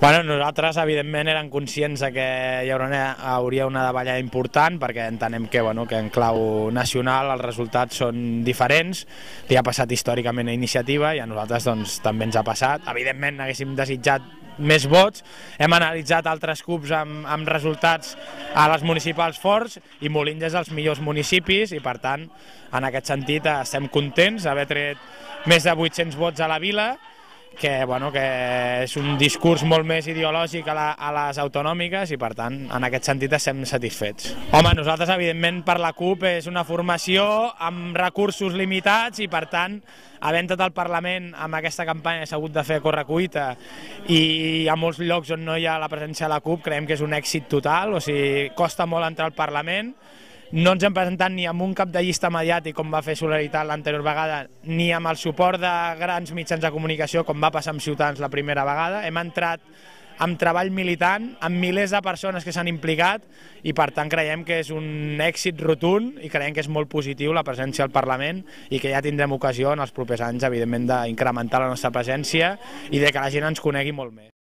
Bueno, nosaltres, evidentment, érem conscients que hi haurà una, hauria una davallada important, perquè entenem que, bueno, que en clau nacional els resultats són diferents, li ha passat històricament a iniciativa i a nosaltres doncs, també ens ha passat. Evidentment, haguéssim desitjat més vots, hem analitzat altres cups amb, amb resultats a les municipals forts i Molins és els millors municipis i per tant en aquest sentit eh, estem contents d'haver tret més de 800 vots a la vila que, bueno, que és un discurs molt més ideològic a, la, a les autonòmiques i per tant en aquest sentit estem satisfets. Home, nosaltres evidentment per la CUP és una formació amb recursos limitats i per tant havent tot el Parlament amb aquesta campanya s'ha hagut de fer correcuita i a molts llocs on no hi ha la presència de la CUP creiem que és un èxit total, o sigui, costa molt entrar al Parlament no ens hem presentat ni amb un cap de llista mediàtic com va fer Solidaritat l'anterior vegada, ni amb el suport de grans mitjans de comunicació com va passar amb Ciutadans la primera vegada. Hem entrat amb treball militant, amb milers de persones que s'han implicat i per tant creiem que és un èxit rotund i creiem que és molt positiu la presència al Parlament i que ja tindrem ocasió en els propers anys, evidentment, d'incrementar la nostra presència i de que la gent ens conegui molt més.